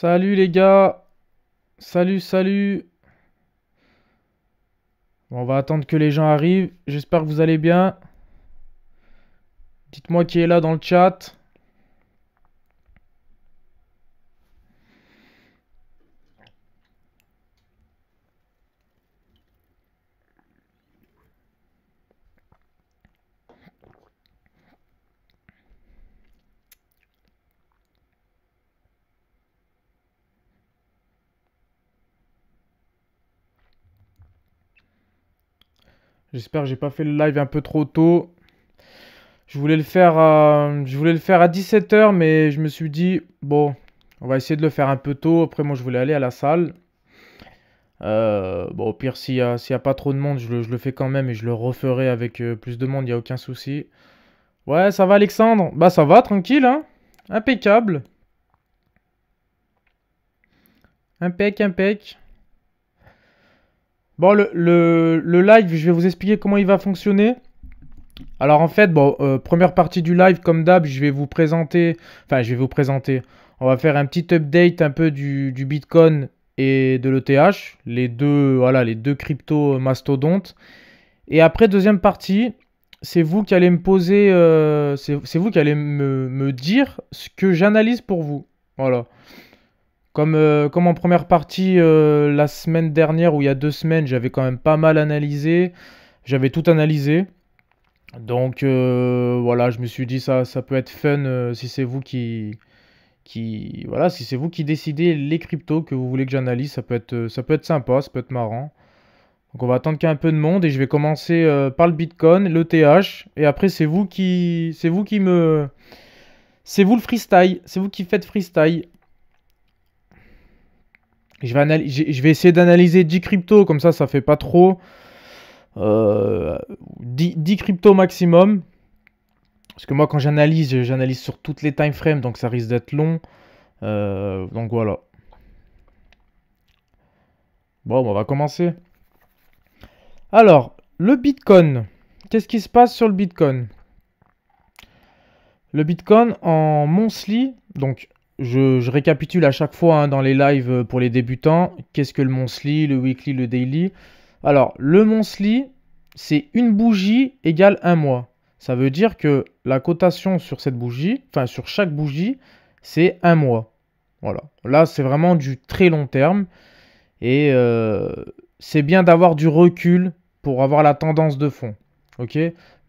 Salut les gars. Salut, salut. Bon, on va attendre que les gens arrivent. J'espère que vous allez bien. Dites-moi qui est là dans le chat. J'espère que j'ai pas fait le live un peu trop tôt. Je voulais le faire à, je voulais le faire à 17h, mais je me suis dit, bon, on va essayer de le faire un peu tôt. Après, moi, je voulais aller à la salle. Euh, bon, au pire, s'il n'y a, pas trop de monde, je le, fais quand même et je le referai avec euh, plus de monde, il n'y a aucun souci. Ouais, ça va Alexandre Bah ça va, tranquille, hein Impeccable. Impec, impec. Bon, le, live, je vais vous expliquer comment il va fonctionner. Alors en fait, bon, euh, première partie du live, comme d'hab, je vais vous présenter, enfin je vais vous présenter, on va faire un petit update un peu du, Bitcoin et de l'ETH, les deux, voilà, les deux cryptos mastodontes. Et après, deuxième partie, c'est vous qui allez me poser, euh, c'est vous qui allez me, me dire ce que j'analyse pour vous. Voilà. Euh, comme, en première partie euh, la semaine dernière ou il y a deux semaines, j'avais quand même pas mal analysé. J'avais tout analysé. Donc euh, voilà, je me suis dit ça, ça peut être fun si c'est vous qui, qui voilà, si c'est vous qui décidez les cryptos que vous voulez que j'analyse, ça peut être ça peut être sympa, ça peut être marrant. Donc on va attendre qu'il y ait un peu de monde et je vais commencer par le Bitcoin, le TH et après c'est vous qui c'est vous qui me c'est vous le freestyle, c'est vous qui faites freestyle. Je vais, essayer d'analyser 10 cryptos, comme ça, ça fait pas trop. 10, euh, 10 cryptos maximum. Parce que moi, quand j'analyse, j'analyse sur toutes les timeframes, donc ça risque d'être long. Euh, donc voilà. Bon, on va commencer. Alors, le Bitcoin. Qu'est-ce qui se passe sur le Bitcoin Le Bitcoin en monthly, donc je, récapitule à chaque fois hein, dans les lives euh, pour les débutants. Qu'est-ce que le monthly, le weekly, le daily Alors, le monthly, c'est une bougie égale un mois. Ça veut dire que la cotation sur cette bougie, enfin sur chaque bougie, c'est un mois. Voilà. Là, c'est vraiment du très long terme. Et euh, c'est bien d'avoir du recul pour avoir la tendance de fond. Ok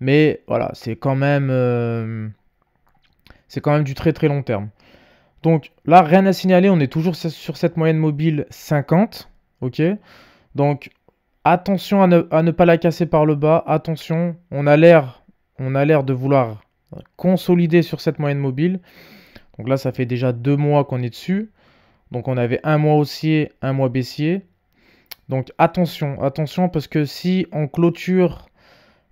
Mais voilà, c'est quand même. Euh, c'est quand même du très très long terme. Donc là, rien à signaler, on est toujours sur cette moyenne mobile 50. Ok Donc attention à ne, pas la casser par le bas. Attention, on a l'air de vouloir consolider sur cette moyenne mobile. Donc là, ça fait déjà deux mois qu'on est dessus. Donc on avait un mois haussier, un mois baissier. Donc attention, attention, parce que si on clôture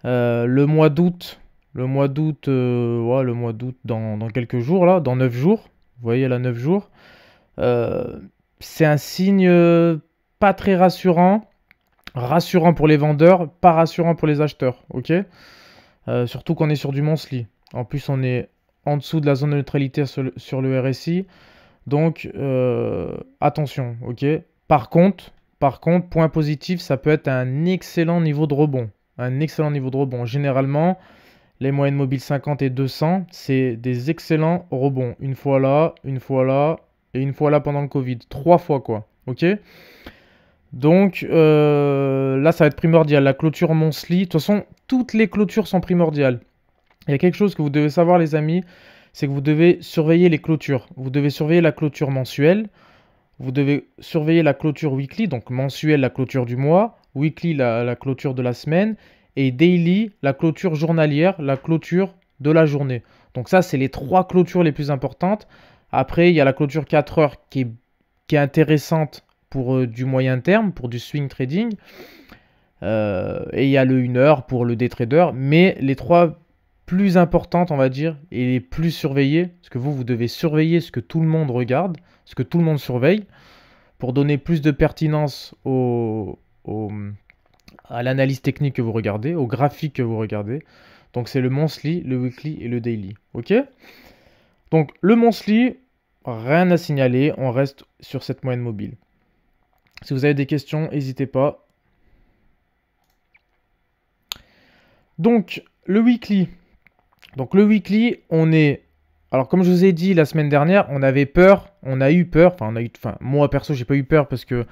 euh, le mois d'août, le mois d'août, euh, le mois d'août dans, quelques jours, là, dans neuf jours, vous voyez, elle a 9 jours. Euh, c'est un signe euh, pas très rassurant. Rassurant pour les vendeurs, pas rassurant pour les acheteurs. Ok euh, Surtout qu'on est sur du monthly. En plus, on est en dessous de la zone de neutralité sur le, RSI. Donc, attention. Ok Par contre, par contre, point positif, ça peut être un excellent niveau de rebond. Un excellent niveau de rebond. Généralement, les moyennes mobiles 50 et 200, c'est des excellents rebonds. Une fois là, une fois là, et une fois là pendant le Covid. Trois fois quoi. Ok donc euh, là, ça va être primordial. La clôture monthly, De toute façon, toutes les clôtures sont primordiales. Il y a quelque chose que vous devez savoir, les amis, c'est que vous devez surveiller les clôtures. Vous devez surveiller la clôture mensuelle. Vous devez surveiller la clôture weekly, donc mensuelle, la clôture du mois. Weekly, la, la clôture de la semaine et daily, la clôture journalière, la clôture de la journée. Donc ça, c'est les trois clôtures les plus importantes. Après, il y a la clôture 4 heures qui est, qui est intéressante pour euh, du moyen terme, pour du swing trading. Euh, et il y a le 1 heure pour le day trader. Mais les trois plus importantes, on va dire, et les plus surveillées, parce que vous, vous devez surveiller ce que tout le monde regarde, ce que tout le monde surveille, pour donner plus de pertinence aux, à l'analyse technique que vous regardez, au graphique que vous regardez. Donc c'est le monthly, le weekly et le daily. Ok Donc le monthly, rien à signaler, on reste sur cette moyenne mobile. Si vous avez des questions, n'hésitez pas. Donc le weekly. Donc le weekly, on est alors comme je vous ai dit la semaine dernière, on avait peur, on a eu peur, enfin on a eu, enfin moi perso j'ai pas eu peur parce que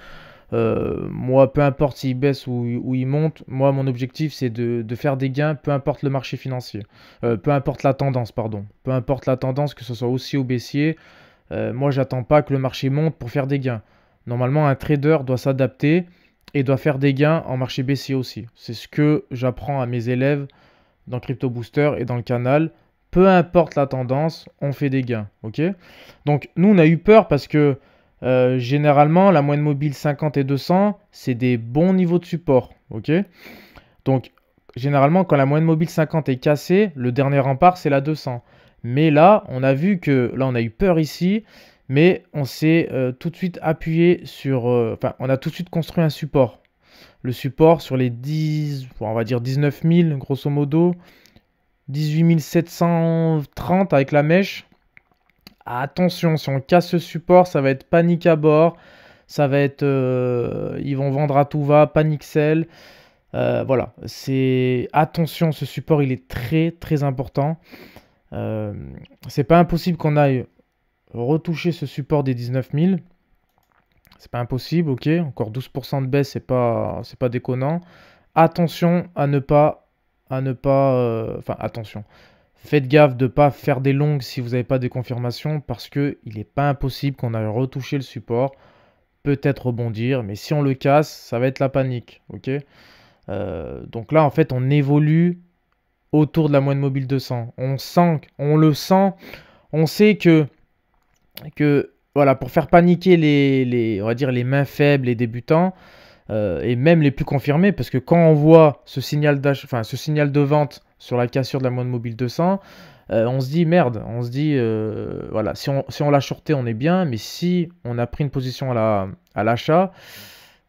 euh, moi, peu importe s'il baisse ou, il monte, moi, mon objectif, c'est de, faire des gains, peu importe le marché financier, euh, peu importe la tendance, pardon, peu importe la tendance, que ce soit aussi au baissier, euh, moi, j'attends pas que le marché monte pour faire des gains. Normalement, un trader doit s'adapter et doit faire des gains en marché baissier aussi. C'est ce que j'apprends à mes élèves dans Crypto Booster et dans le canal. Peu importe la tendance, on fait des gains, ok Donc, nous, on a eu peur parce que euh, généralement, la moyenne mobile 50 et 200, c'est des bons niveaux de support. ok Donc, généralement, quand la moyenne mobile 50 est cassée, le dernier rempart, c'est la 200. Mais là, on a vu que, là, on a eu peur ici, mais on s'est euh, tout de suite appuyé sur... Euh, enfin, on a tout de suite construit un support. Le support sur les 10, on va dire 19 000, grosso modo, 18 730 avec la mèche. Attention, si on casse ce support, ça va être panique à bord. Ça va être. Euh, ils vont vendre à tout va, panique sell. Euh, voilà, c'est attention, ce support il est très très important. Euh, c'est pas impossible qu'on aille retoucher ce support des 19 000. C'est pas impossible, ok. Encore 12% de baisse, c'est pas pas déconnant. Attention à ne pas à ne pas, enfin attention. Faites gaffe de ne pas faire des longues si vous n'avez pas de confirmation parce qu'il n'est pas impossible qu'on ait retouché le support, peut-être rebondir, mais si on le casse, ça va être la panique. ok euh, donc là, en fait, on évolue autour de la moyenne mobile 200. On sent, on le sent, on sait que, que voilà, pour faire paniquer les, les, on va dire les mains faibles, les débutants, euh, et même les plus confirmés, parce que quand on voit ce signal, enfin, ce signal de vente sur la cassure de la moine mobile 200, euh, on se dit merde, on se dit euh, voilà, si on, on l'a shorté, on est bien, mais si on a pris une position à l'achat, la, à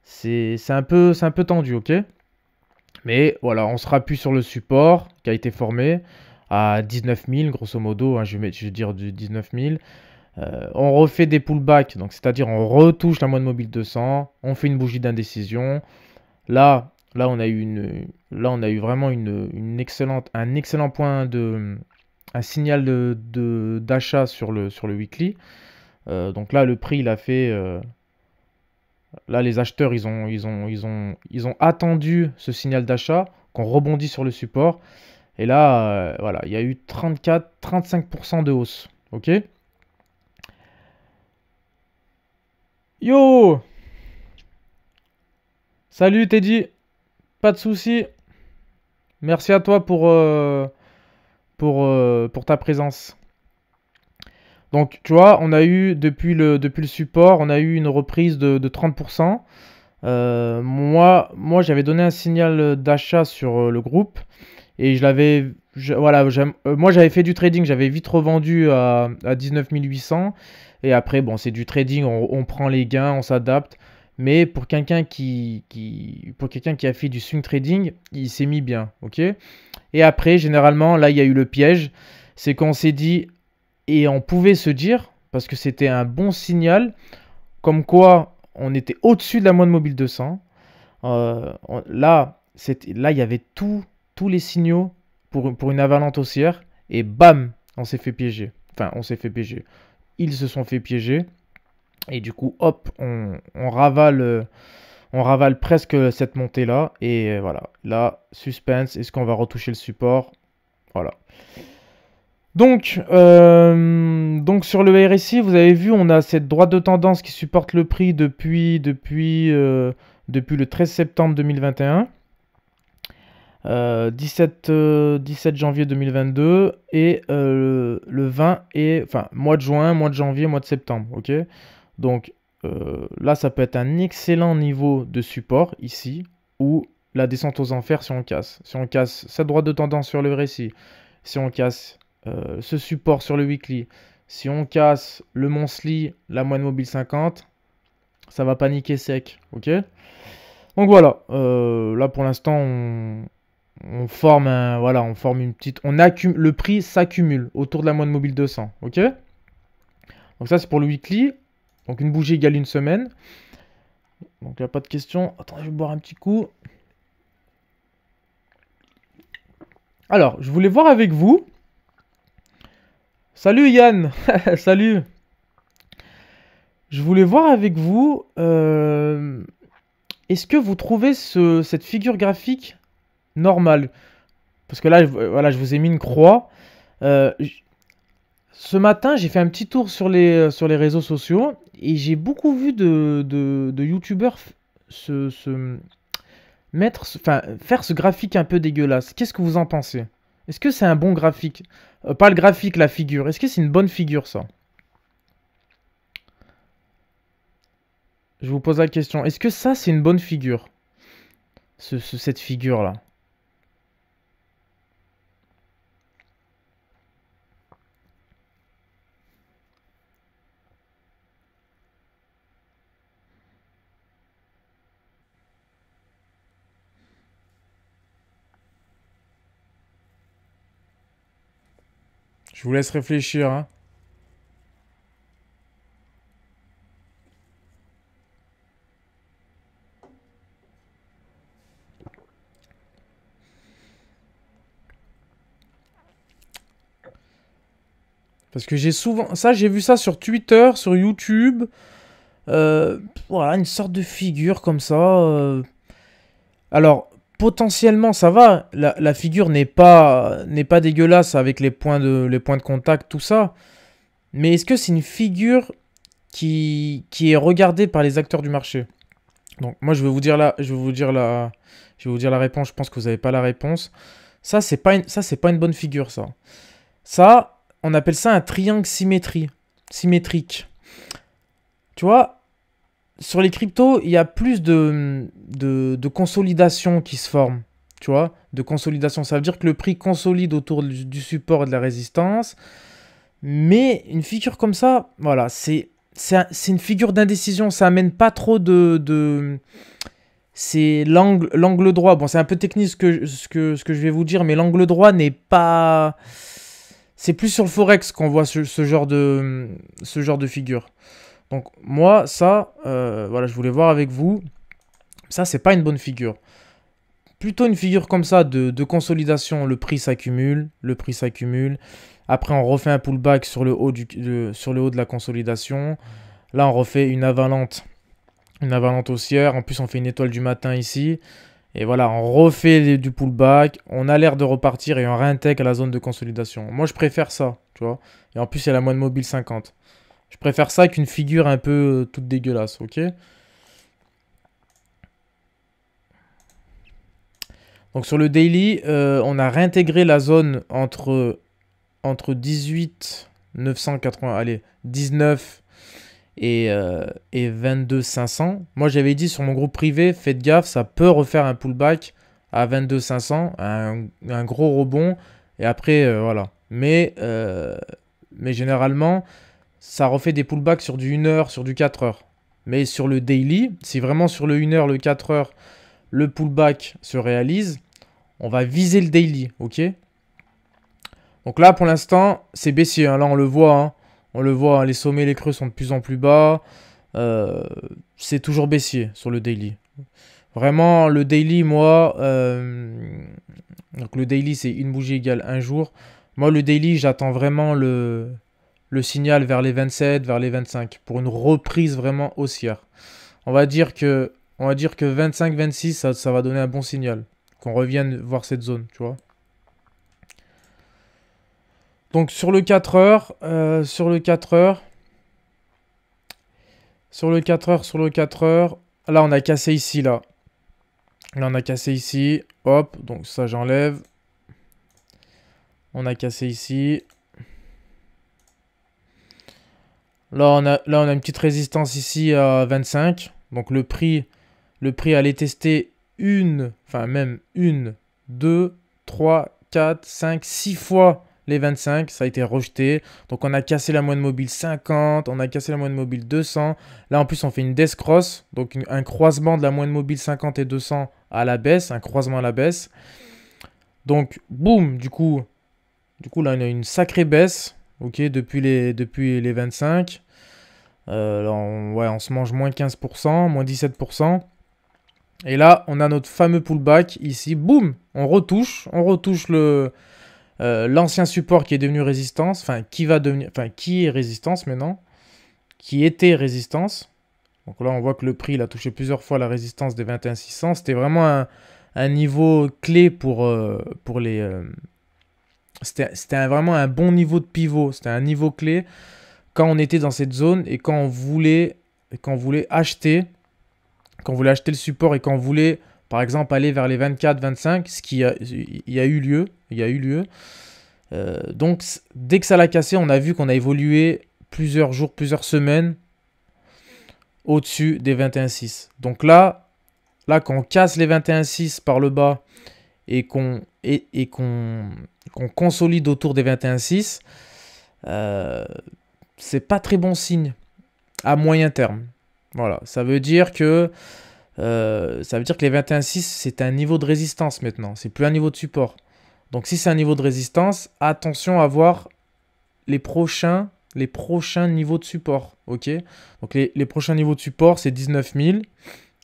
c'est un, peu, un peu tendu, ok Mais voilà, on se rappuie sur le support qui a été formé à 19 000, grosso modo, hein, je, vais, dire du 19 000. Euh, on refait des pullbacks, donc c'est-à-dire on retouche la moine mobile 200, on fait une bougie d'indécision. Là, là, on a eu une, Là, on a eu vraiment une, excellente, un excellent point de, un signal d'achat de, sur, le, sur le weekly. Euh, donc là, le prix, il a fait. Euh, là, les acheteurs, ils ont, ils ont, ils ont, ils ont attendu ce signal d'achat, qu'on rebondit sur le support. Et là, euh, voilà, il y a eu 34, 35% de hausse. Ok Yo Salut Teddy Pas de soucis Merci à toi pour, euh, pour, euh, pour ta présence. Donc, tu vois, on a eu, depuis le, depuis le support, on a eu une reprise de, 30%. Euh, moi, moi j'avais donné un signal d'achat sur le groupe et je l'avais. Voilà, moi j'avais fait du trading, j'avais vite revendu à, à 19 800. Et après, bon, c'est du trading, on prend les gains, on s'adapte. Mais pour quelqu'un qui, pour quelqu'un qui a fait du swing trading, il s'est mis bien, ok Et après, généralement, là, il y a eu le piège, c'est qu'on s'est dit et on pouvait se dire parce que c'était un bon signal, comme quoi on était au-dessus de la moyenne mobile 200. Euh, là, là, il y avait tous les signaux pour, pour une avalanche haussière et bam, on s'est fait piéger. Enfin, on s'est fait piéger. Ils se sont fait piéger. Et du coup, hop, on, ravale. On ravale presque cette montée-là. Et voilà. Là, suspense. Est-ce qu'on va retoucher le support Voilà. Donc, euh, donc sur le RSI, vous avez vu, on a cette droite de tendance qui supporte le prix depuis, depuis, euh, depuis le 13 septembre 2021, 17, 17 janvier 2022 et euh, le 20 et enfin mois de juin, mois de janvier, mois de septembre. Ok. Donc euh, là, ça peut être un excellent niveau de support ici, ou la descente aux enfers si on casse. Si on casse sa droite de tendance sur le récit, si on casse euh, ce support sur le weekly, si on casse le monthly, la moyenne mobile 50, ça va paniquer sec, ok Donc voilà, euh, là pour l'instant, on, forme voilà, on forme une petite, on accumule, le prix s'accumule autour de la moyenne mobile 200, ok donc ça c'est pour le weekly. Donc une bougie égale une semaine. Donc il n'y a pas de question. Attends, je vais boire un petit coup. Alors, je voulais voir avec vous. Salut Yann Salut Je voulais voir avec vous. Euh, est-ce que vous trouvez cette figure graphique normale Parce que là, euh, voilà, je vous ai mis une croix. Euh, ce matin, j'ai fait un petit tour sur les réseaux sociaux et j'ai beaucoup vu de, de, youtubeurs se, mettre, enfin, faire ce graphique un peu dégueulasse. Qu'est-ce que vous en pensez Est-ce que c'est un bon graphique euh, Pas le graphique, la figure. Est-ce que c'est une bonne figure ça Je vous pose la question. Est-ce que ça, c'est une bonne figure Cette figure-là Je vous laisse réfléchir. Hein. Parce que j'ai souvent... Ça, j'ai vu ça sur Twitter, sur YouTube. Euh, voilà, une sorte de figure comme ça. Euh. Alors, potentiellement ça va. La, figure n'est pas, pas dégueulasse avec les points, de, les points de contact, tout ça. Mais est-ce que c'est une figure qui, qui est regardée par les acteurs du marché Donc moi je vais vous dire là, je vais vous dire la, je vais vous dire la réponse. Je pense que vous n'avez pas la réponse. Ça c'est pas ça c'est pas une bonne figure ça. Ça on appelle ça un triangle symétrie, symétrique. Tu vois, sur les cryptos, il y a plus de, de, consolidation qui se forme. Tu vois, de consolidation. Ça veut dire que le prix consolide autour du, support et de la résistance. Mais une figure comme ça, voilà, c'est c'est une figure d'indécision. Ça amène pas trop de. C'est l'angle droit. Bon, c'est un peu technique ce que, ce, que, ce que je vais vous dire, mais l'angle droit n'est pas. C'est plus sur le forex qu'on voit ce, ce, genre de, ce genre de figure. Donc moi, ça, euh, voilà, je voulais voir avec vous. Ça, c'est pas une bonne figure. Plutôt une figure comme ça de, consolidation. Le prix s'accumule, le prix s'accumule. Après, on refait un pullback sur le haut, du, de, sur le haut de la consolidation. Là, on refait une avalante, une avalante haussière. En plus, on fait une étoile du matin ici. Et voilà, on refait du pullback, on a l'air de repartir et on réintègre la zone de consolidation. Moi, je préfère ça, tu vois. Et en plus, il y a la moyenne mobile 50. Je préfère ça qu'une figure un peu euh, toute dégueulasse, ok Donc sur le daily, euh, on a réintégré la zone entre, entre 18 980, allez, 19 et, 22,500. 22 500. Moi j'avais dit sur mon groupe privé, faites gaffe, ça peut refaire un pullback à 22 500, un, gros rebond et après euh, voilà. Mais mais généralement, ça refait des pullbacks sur du 1h, sur du 4h. Mais sur le daily, si vraiment sur le 1h, le 4h, le pullback se réalise, on va viser le daily, ok Donc là, pour l'instant, c'est baissier. Hein. Là, on le voit. Hein. On le voit, hein. les sommets, les creux sont de plus en plus bas. Euh, c'est toujours baissier sur le daily. Vraiment, le daily, moi... Euh, donc le daily, c'est une bougie égale un jour. Moi, le daily, j'attends vraiment le le signal vers les 27, vers les 25, pour une reprise vraiment haussière. On va dire que, on va dire que 25-26, ça, ça va donner un bon signal. Qu'on revienne voir cette zone, tu vois. Donc sur le 4 euh, heures, sur le 4 heures, sur le 4 heures, sur le 4 heures, là on a cassé ici, là. Là on a cassé ici, hop, donc ça j'enlève. On a cassé ici, Là on, a, une petite résistance ici à 25. Donc le prix, le prix allait tester une, enfin même une, deux, trois, quatre, cinq, six fois les 25. Ça a été rejeté. Donc on a cassé la moyenne mobile 50, on a cassé la moyenne mobile 200. Là en plus on fait une death cross, donc un croisement de la moyenne mobile 50 et 200 à la baisse, un croisement à la baisse. Donc boum, du coup, du coup là on a une sacrée baisse. Ok, depuis les, depuis les 25. Euh, on, on se mange moins 15%, moins 17%. Et là, on a notre fameux pullback ici. Boum On retouche. On retouche le euh, l'ancien support qui est devenu résistance. Enfin, qui va devenir. Enfin, qui est résistance maintenant. Qui était résistance. Donc là, on voit que le prix, il a touché plusieurs fois la résistance des 21600. C'était vraiment un, niveau clé pour, euh, pour les. C'était vraiment un bon niveau de pivot. C'était un niveau clé quand on était dans cette zone et quand on voulait, quand on voulait acheter, quand on voulait acheter le support et quand on voulait, par exemple, aller vers les 24, 25, ce qui a, a eu lieu, il y a eu lieu. Euh, donc, dès que ça l'a cassé, on a vu qu'on a évolué plusieurs jours, plusieurs semaines au-dessus des 21,6. Donc là, là, quand on casse les 21,6 par le bas et qu'on et, qu'on consolide autour des 21,6, euh, c'est pas très bon signe à moyen terme. Voilà, ça veut dire que euh, ça veut dire que les 21,6, c'est un niveau de résistance maintenant, c'est plus un niveau de support. Donc si c'est un niveau de résistance, attention à voir les prochains les prochains niveaux de support, ok Donc les, prochains niveaux de support c'est 19 000,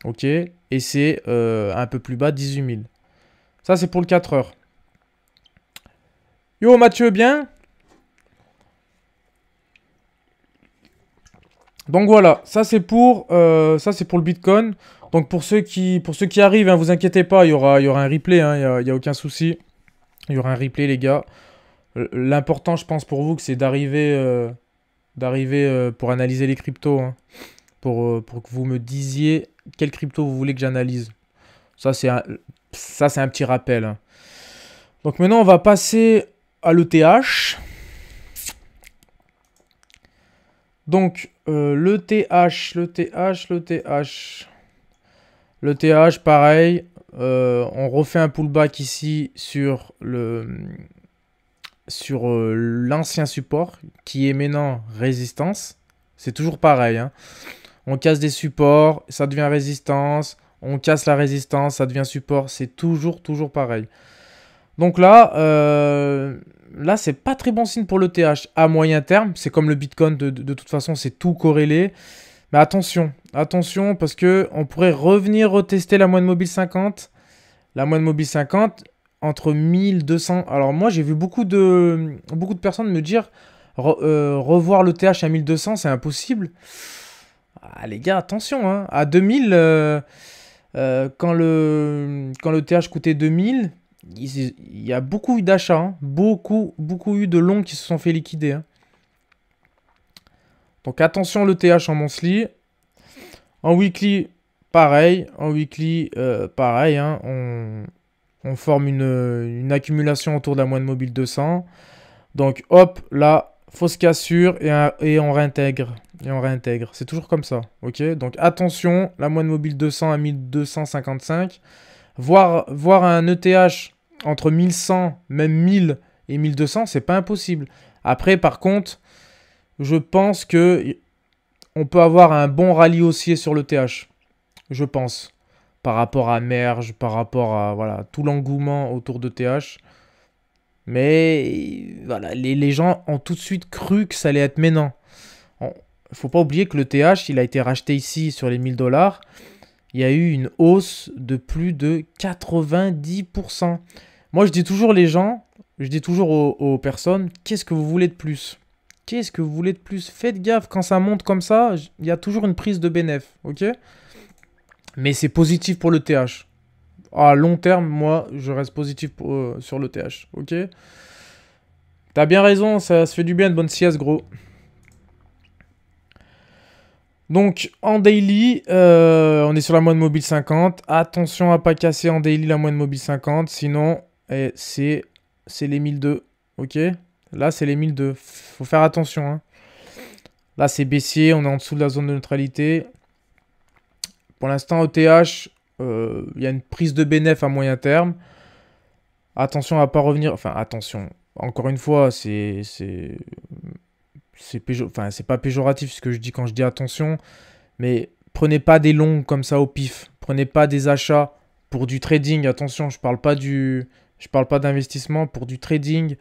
ok Et c'est euh, un peu plus bas 18 000. Ça c'est pour le 4 heures. Yo Mathieu, bien Donc voilà, ça c'est pour, euh, pour le Bitcoin. Donc pour ceux qui, pour ceux qui arrivent, ne hein, vous inquiétez pas, il y aura, il y aura un replay, hein, il n'y a, aucun souci. Il y aura un replay les gars. Euh, l'important je pense pour vous que c'est d'arriver euh, d'arriver pour analyser les cryptos. Hein. pour, que vous me disiez quelle crypto vous voulez que j'analyse. Ça c'est ça, c'est un petit rappel. Donc maintenant on va passer à l'ETH. Donc euh, le TH, le TH, le TH. Le TH, pareil. Euh, on refait un pullback ici sur le sur euh, l'ancien support qui est maintenant résistance. C'est toujours pareil. Hein. On casse des supports, ça devient résistance. On casse la résistance, ça devient support. C'est toujours, toujours pareil. Donc là, là, c'est pas très bon signe pour le TH à moyen terme. C'est comme le Bitcoin, de, toute façon, c'est tout corrélé. Mais attention, attention, parce que on pourrait revenir retester la moyenne mobile 50. La moyenne mobile 50 entre 1200. Alors moi, j'ai vu beaucoup de, beaucoup de personnes me dire euh, revoir le TH à 1200, c'est impossible. Ah, les gars, attention, hein. à 2000, euh, euh, quand, le, quand le TH coûtait 2000, il y a beaucoup eu d'achats. Hein. Beaucoup, beaucoup eu de longs qui se sont fait liquider. Hein. Donc attention le TH en monthly. En weekly, pareil. En weekly, euh, pareil. Hein. On, forme une, accumulation autour de la moyenne mobile 200. Donc hop, là, fausse cassure et, et on réintègre. Et on réintègre. C'est toujours comme ça. Ok Donc attention, la moyenne mobile 200 à 1255 voir, voir un ETH entre 1100, même 1000 et 1200, c'est pas impossible. Après, par contre, je pense que on peut avoir un bon rallye haussier sur l'ETH, Je pense. Par rapport à Merge, par rapport à voilà, tout l'engouement autour de TH. Mais voilà, les, gens ont tout de suite cru que ça allait être ménant. Il faut pas oublier que l'ETH il a été racheté ici sur les 1000 dollars il y a eu une hausse de plus de 90%. Moi, je dis toujours les gens, je dis toujours aux, personnes, qu'est-ce que vous voulez de plus Qu'est-ce que vous voulez de plus Faites gaffe, quand ça monte comme ça, il y a toujours une prise de bénéf, ok Mais c'est positif pour le TH. À long terme, moi, je reste positif euh, sur le TH, ok T'as bien raison, ça se fait du bien de bonne sieste, gros. Donc en daily, euh, on est sur la moyenne mobile 50. Attention à pas casser en daily la moyenne mobile 50, sinon eh, c'est les 1002. Ok Là c'est les 1002. Faut faire attention. Hein. Là c'est baissier, on est en dessous de la zone de neutralité. Pour l'instant, TH, euh, il y a une prise de bénéfice à moyen terme. Attention à pas revenir. Enfin, attention. Encore une fois, c'est c'est péjo... enfin, pas péjoratif ce que je dis quand je dis attention, mais prenez pas des longs comme ça au pif. Prenez pas des achats pour du trading. Attention, je parle pas du, je parle pas d'investissement pour du trading.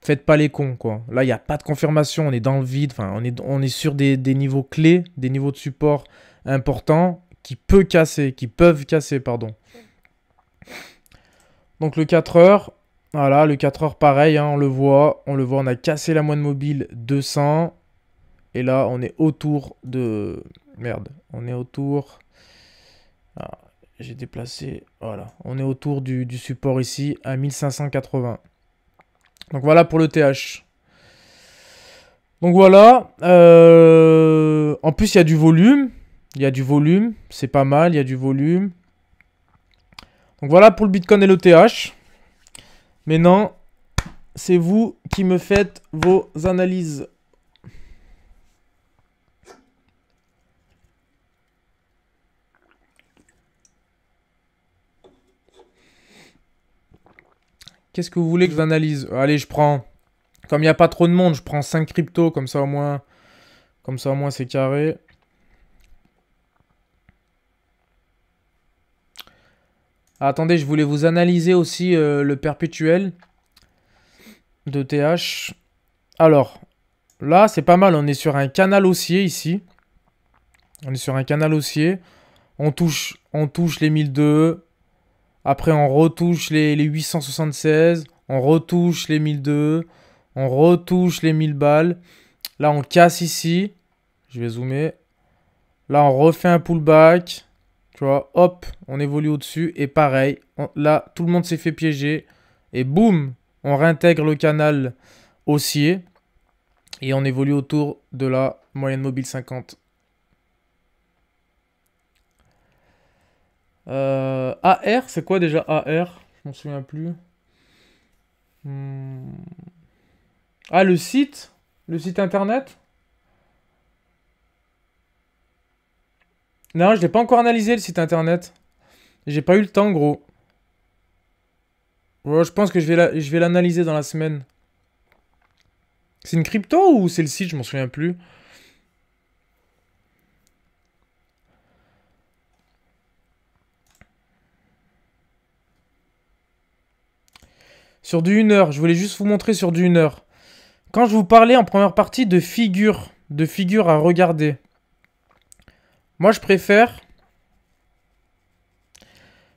Faites pas les cons quoi. Là, il n'y a pas de confirmation. On est dans le vide. Enfin, on est, on est sur des, niveaux clés, des niveaux de support importants qui peut casser, qui peuvent casser, pardon. Donc le 4 heures, voilà, le 4 heures, pareil, hein, on le voit. On le voit, on a cassé la moine mobile 200. Et là, on est autour de... Merde, on est autour... Ah, j'ai déplacé... Voilà, on est autour du, support ici à 1580. Donc voilà pour le TH. Donc voilà. Euh, en plus, il y a du volume. Il y a du volume. C'est pas mal, il y a du volume. Donc voilà pour le Bitcoin et le TH. Mais non, c'est vous qui me faites vos analyses. Qu'est-ce que vous voulez que j'analyse Allez, je prends. Comme il n'y a pas trop de monde, je prends 5 cryptos, comme ça au moins. Comme ça au moins c'est carré. attendez, je voulais vous analyser aussi euh, le perpétuel de TH. Alors, là, c'est pas mal. On est sur un canal haussier ici. On est sur un canal haussier. On touche, on touche les 1002. Après, on retouche les, les 876. On retouche les 1002. On retouche les 1000 balles. Là, on casse ici. Je vais zoomer. Là, on refait un pullback. Tu vois, hop, on évolue au-dessus. Et pareil, là, tout le monde s'est fait piéger. Et boum, on réintègre le canal haussier. Et on évolue autour de la moyenne mobile 50. Euh, AR, c'est quoi déjà AR Je m'en souviens plus. Hmm. Ah, le site Le site internet Non, je l'ai pas encore analysé le site internet. J'ai pas eu le temps, gros. je pense que je vais l'analyser dans la semaine. C'est une crypto ou c'est le site Je m'en souviens plus. Sur du 1 heure, je voulais juste vous montrer sur du 1 heure. Quand je vous parlais en première partie de figures, de figures à regarder, moi, je préfère.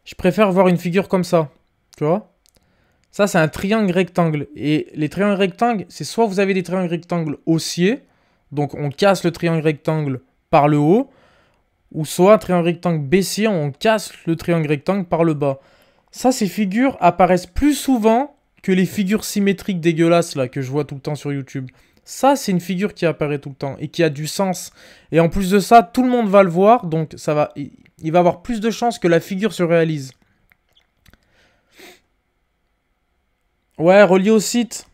Je préfère voir une figure comme ça. Tu vois Ça, c'est un triangle rectangle. Et les triangles rectangles, c'est soit vous avez des triangles rectangles haussiers, donc on casse le triangle rectangle par le haut, ou soit un triangle rectangle baissier, on casse le triangle rectangle par le bas. Ça, ces figures apparaissent plus souvent que les figures symétriques dégueulasses là que je vois tout le temps sur YouTube. Ça, c'est une figure qui apparaît tout le temps et qui a du sens. Et en plus de ça, tout le monde va le voir, donc ça va, il va avoir plus de chances que la figure se réalise. Ouais, relié au site.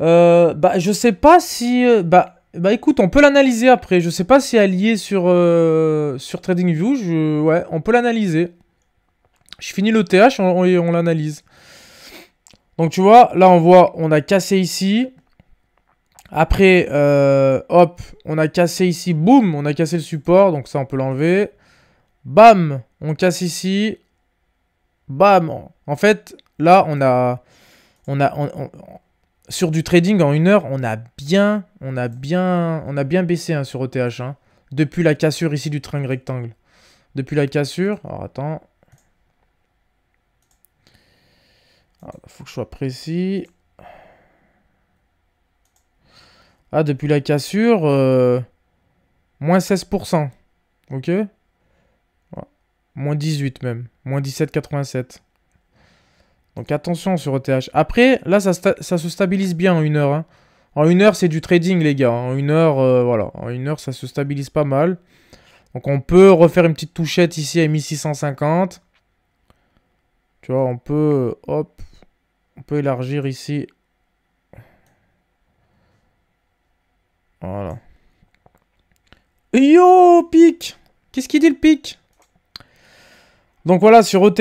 Euh, bah, je sais pas si. Euh, bah, bah écoute, on peut l'analyser après. Je sais pas si elle est sur, euh, sur TradingView. ouais, on peut l'analyser. Je finis le TH on, on l'analyse. Donc tu vois, là on voit, on a cassé ici. Après, euh, hop, on a cassé ici, boum, on a cassé le support, donc ça on peut l'enlever. Bam, on casse ici. Bam. En fait, là on a, on a, sur du trading en une heure, on a bien, on a bien, on a bien baissé hein, sur ETH. Hein, depuis la cassure ici du triangle rectangle. Depuis la cassure, alors attends. Il ah, faut que je sois précis. Ah, depuis la cassure, euh, moins 16%. Ok Moins 18 même. Moins 17,87. Donc attention sur ETH. Après, là, ça, ça se stabilise bien en une heure. Hein. En une heure, c'est du trading, les gars. En une heure, euh, voilà. En une heure, ça se stabilise pas mal. Donc on peut refaire une petite touchette ici à 1650. Tu vois, on peut, hop, on peut élargir ici Voilà. Yo, pic Qu'est-ce qu'il dit le pic donc voilà, sur ETH,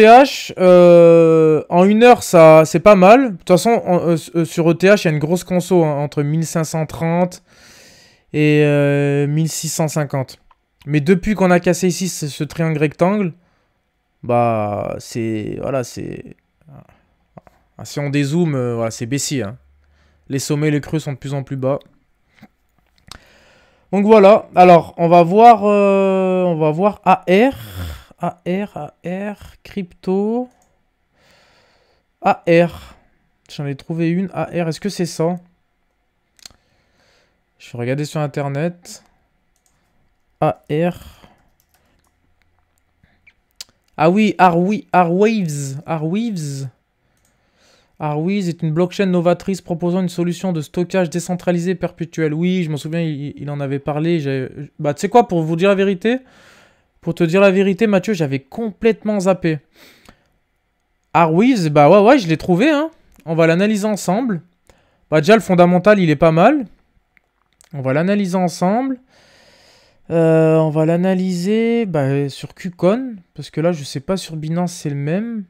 euh, en une heure, ça, c'est pas mal. De toute façon, euh, euh, sur ETH, il y a une grosse conso hein, entre 1530 et 1650. Mais depuis qu'on a cassé ici ce, triangle rectangle, bah c'est voilà, c'est ah, si on dézoome, voilà, c'est baissier. Hein. Les sommets, les creux sont de plus en plus bas. Donc voilà, alors on va voir, euh, on va voir AR, AR, AR, crypto, AR. J'en ai trouvé une, AR, est-ce que c'est ça Je vais regarder sur internet. AR. Ah oui, AR, Arwaves, Arwaves. Arwiz ah est une blockchain novatrice proposant une solution de stockage décentralisé perpétuel. Oui, je m'en souviens, il, en avait parlé. Bah, tu sais quoi, pour vous dire la vérité, pour te dire la vérité, Mathieu, j'avais complètement zappé. Arwiz, bah ouais, ouais, je l'ai trouvé, hein. On va l'analyser ensemble. Bah, déjà, le fondamental, il est pas mal. On va l'analyser ensemble. Euh, on va l'analyser bah, sur qcon parce que là, je sais pas sur Binance, c'est le même.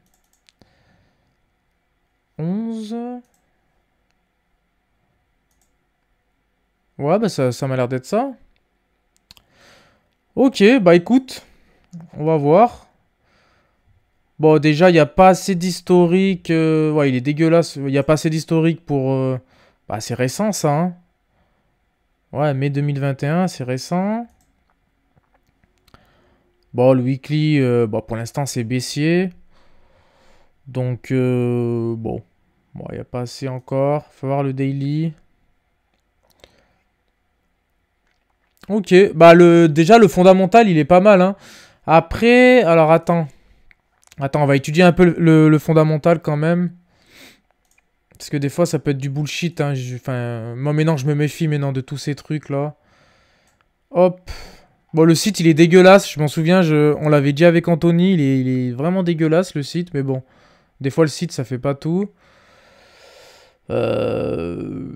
Ouais, bah ça, m'a l'air d'être ça. Ok, bah écoute, on va voir. Bon, déjà, il n'y a pas assez d'historique. Euh, ouais, il est dégueulasse. Il n'y a pas assez d'historique pour... Euh, bah, c'est récent, ça. Hein. ouais, mai 2021, c'est récent. Bon, le weekly, euh, bah, pour l'instant, c'est baissier. Donc, bon. Bon, il n'y a pas assez encore. Faut voir le daily. Ok, bah le, déjà le fondamental il est pas mal. Hein. Après, alors attends. Attends, on va étudier un peu le, fondamental quand même. Parce que des fois ça peut être du bullshit. Hein. Enfin, moi maintenant je me méfie maintenant de tous ces trucs là. Hop. Bon, le site il est dégueulasse, je m'en souviens, on l'avait dit avec Anthony, il est, il est, vraiment dégueulasse le site, mais bon. Des fois le site ça fait pas tout. Euh,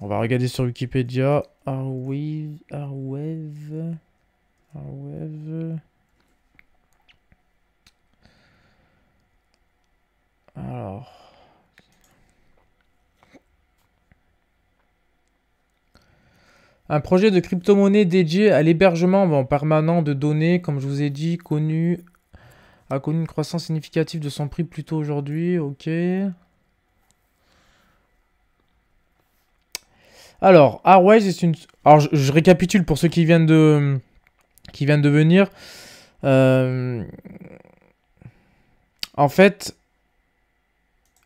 on va regarder sur Wikipédia. Arweave. Arweave. Alors. Un projet de crypto-monnaie dédié à l'hébergement en permanent de données, comme je vous ai dit, connu a connu une croissance significative de son prix plus tôt aujourd'hui. Ok. Alors, Arwise est une. Alors, je, récapitule pour ceux qui viennent de, qui viennent de venir. Euh, en fait,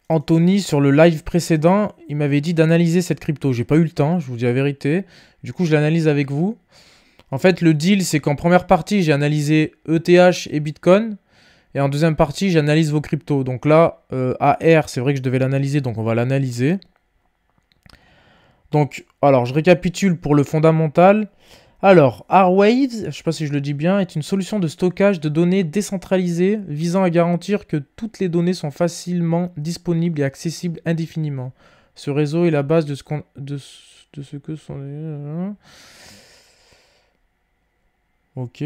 Anthony, sur le live précédent, il m'avait dit d'analyser cette crypto. J'ai pas eu le temps, je vous dis la vérité. Du coup, je l'analyse avec vous. En fait, le deal, c'est qu'en première partie, j'ai analysé ETH et Bitcoin. Et en deuxième partie, j'analyse vos cryptos. Donc là, euh, AR, c'est vrai que je devais l'analyser, donc on va l'analyser. Donc, alors, je récapitule pour le fondamental. Alors, Arwave, je ne sais pas si je le dis bien, est une solution de stockage de données décentralisées visant à garantir que toutes les données sont facilement disponibles et accessibles indéfiniment. Ce réseau est la base de ce, de, ce que sont les... Euh, hein. Ok.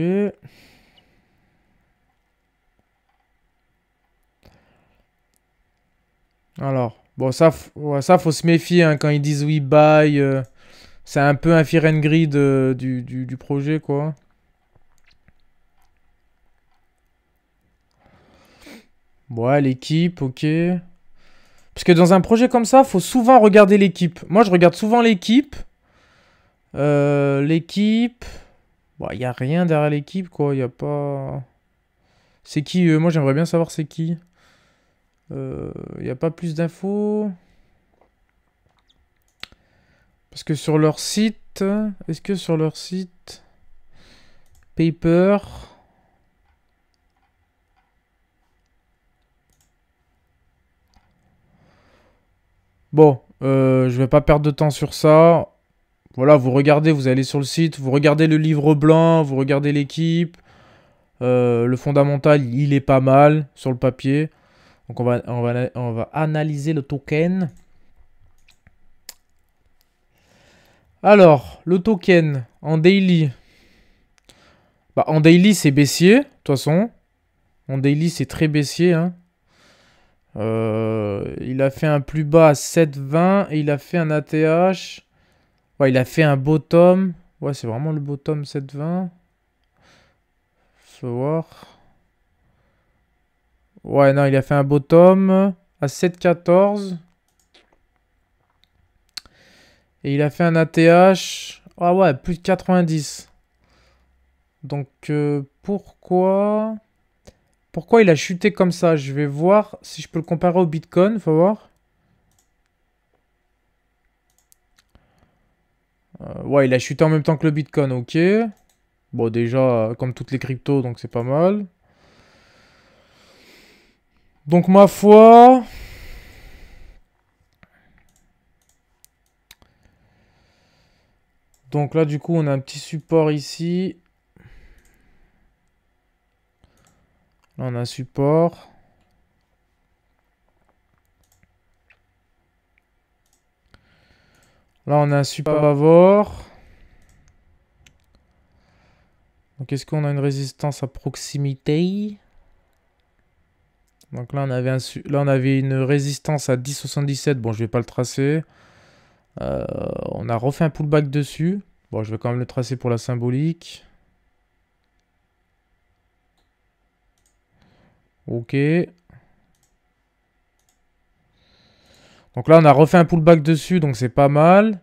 Alors, bon, ça, ouais, ça faut se méfier hein, quand ils disent oui, bye. Euh, c'est un peu un fear and greed euh, du, projet, quoi. Ouais, l'équipe, ok. Parce que dans un projet comme ça, faut souvent regarder l'équipe. Moi, je regarde souvent l'équipe. Euh, l'équipe. Bon, bah, il n'y a rien derrière l'équipe, quoi. Il n'y a pas. C'est qui Moi, j'aimerais bien savoir c'est qui. Il euh, n'y a pas plus d'infos. Parce que sur leur site, est-ce que sur leur site, paper, Bon, euh, je vais pas perdre de temps sur ça. Voilà, vous regardez, vous allez sur le site, vous regardez le livre blanc, vous regardez l'équipe. Euh, le fondamental, il est pas mal sur le papier. Donc on va, on va, analyser le token. Alors, le token en daily. Bah, en daily, c'est baissier, de toute façon. En daily, c'est très baissier. Hein. Euh, il a fait un plus bas à 7,20 et il a fait un ATH. il a fait un bottom. Ouais, c'est vraiment le bottom 7,20. Faut voir. Ouais, non, il a fait un bottom à 7,14. Et il a fait un ATH. Ah ouais, plus de 90. Donc euh, pourquoi... Pourquoi il a chuté comme ça Je vais voir si je peux le comparer au Bitcoin, faut voir. Euh, ouais, il a chuté en même temps que le Bitcoin, ok. Bon, déjà, comme toutes les cryptos, donc c'est pas mal. Donc ma foi... Donc là du coup on a un petit support ici. Là on a un support. Là on a un support avoir. Donc est-ce qu'on a une résistance à proximité donc là on, avait un, là, on avait une résistance à 10,77. Bon, je vais pas le tracer. Euh, on a refait un pullback dessus. Bon, je vais quand même le tracer pour la symbolique. Ok. Donc là, on a refait un pullback dessus, donc c'est pas mal.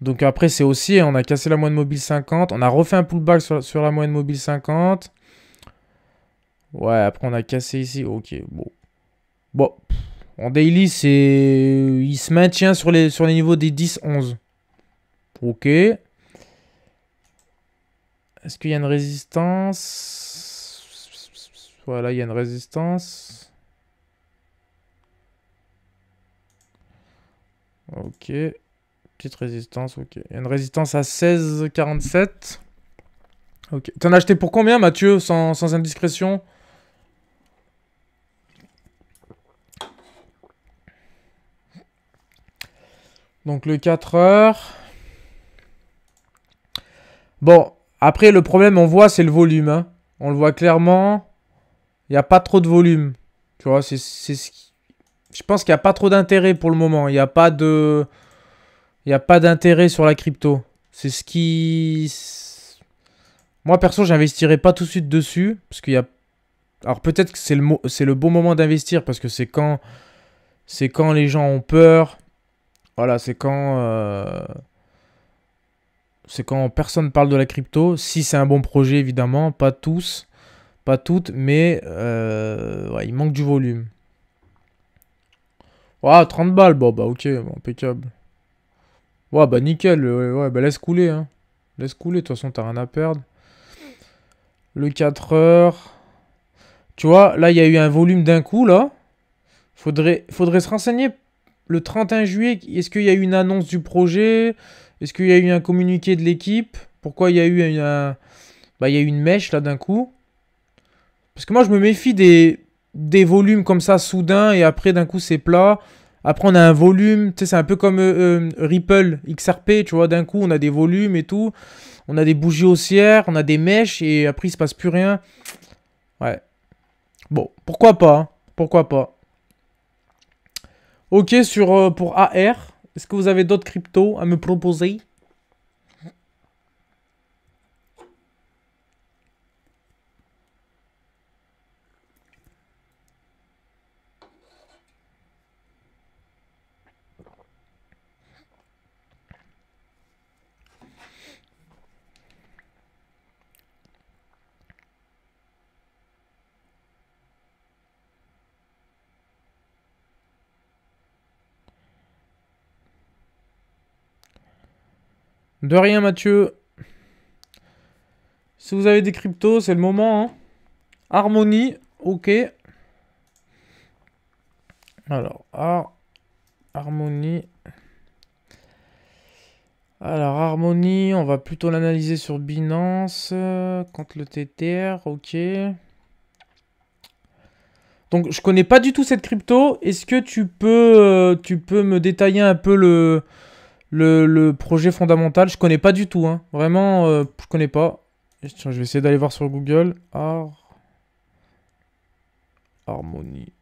Donc après, c'est aussi, hein. on a cassé la moyenne mobile 50. On a refait un pullback sur, sur la moyenne mobile 50. Ouais, après on a cassé ici. Ok, bon. Bon. En daily, c'est. Il se maintient sur les, sur les niveaux des 10-11. Ok. Est-ce qu'il y a une résistance Voilà, il y a une résistance. Ok. Petite résistance, ok. Il y a une résistance à 16-47. Ok. T'en as acheté pour combien, Mathieu, sans indiscrétion Donc le 4 heures. Bon, après le problème on voit c'est le volume. Hein. On le voit clairement. Il n'y a pas trop de volume. Tu vois, c'est ce qui... Je pense qu'il n'y a pas trop d'intérêt pour le moment. Il n'y a pas de... Il n'y a pas d'intérêt sur la crypto. C'est ce qui... Moi perso, j'investirai pas tout de suite dessus. Parce qu'il y a... Alors peut-être que c'est le, le bon moment d'investir parce que c'est quand... C'est quand les gens ont peur, voilà, c'est quand. Euh, c'est quand personne parle de la crypto. Si c'est un bon projet, évidemment, pas tous, pas toutes, mais euh, il manque du volume. Ah, 30 balles, bon bah ok, impeccable. Ouah, bah nickel, ouais, bah laisse couler, hein. Laisse couler, de toute façon, t'as rien à perdre. Le 4 heures. Tu vois, là, il y a eu un volume d'un coup, là. Faudrait, faudrait se renseigner le 31 juillet, est-ce qu'il y a eu une annonce du projet Est-ce qu'il y a eu un communiqué de l'équipe Pourquoi il y a eu une, bah, a une mèche là d'un coup Parce que moi je me méfie des, volumes comme ça soudain, et après d'un coup c'est plat. Après on a un volume, tu sais c'est un peu comme euh, euh, Ripple XRP, tu vois, d'un coup on a des volumes et tout. On a des bougies haussières, on a des mèches et après il se passe plus rien. Ouais. Bon, pourquoi pas hein. Pourquoi pas Ok, sur, euh, pour AR, est-ce que vous avez d'autres cryptos à me proposer De rien, Mathieu. Si vous avez des cryptos, c'est le moment. Hein. Harmonie, ok. Alors, Har Harmonie. Alors, Harmonie, on va plutôt l'analyser sur Binance. Euh, contre le TTR, ok. Donc, je connais pas du tout cette crypto. Est-ce que tu peux, euh, tu peux me détailler un peu le, le, le, projet fondamental. Je connais pas du tout, hein. Vraiment, je euh, je connais pas. je vais essayer d'aller voir sur Google. Ar... Harmonie.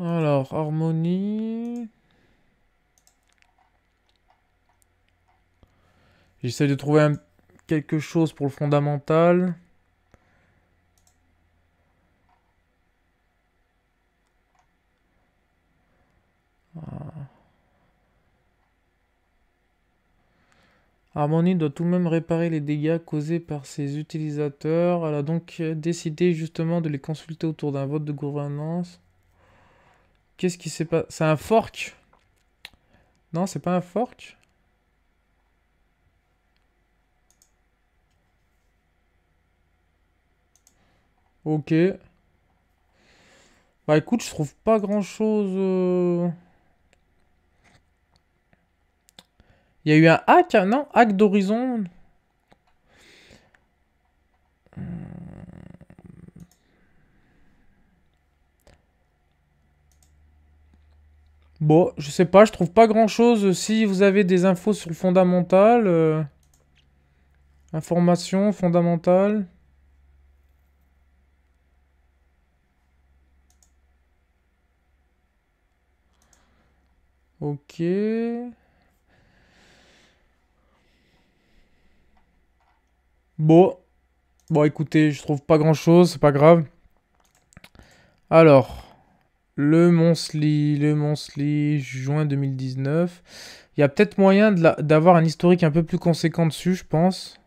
Alors, harmonie. J'essaie de trouver quelque chose pour le fondamental. Ah. Harmony doit tout de même réparer les dégâts causés par ses utilisateurs. Elle a donc décidé justement de les consulter autour d'un vote de gouvernance. Qu'est-ce qui s'est passé C'est un fork Non, c'est pas un fork Ok. Bah écoute, je trouve pas grand chose. Euh. Il y a eu un hack, hein, non Hack d'horizon Bon, je sais pas, je trouve pas grand chose. Si vous avez des infos sur le fondamental, euh, information fondamentale. Ok. Bon. Bon, écoutez, je trouve pas grand-chose, c'est pas grave. Alors, le Monsli, le Monsli, juin 2019. Il y a peut-être moyen d'avoir un historique un peu plus conséquent dessus, je pense.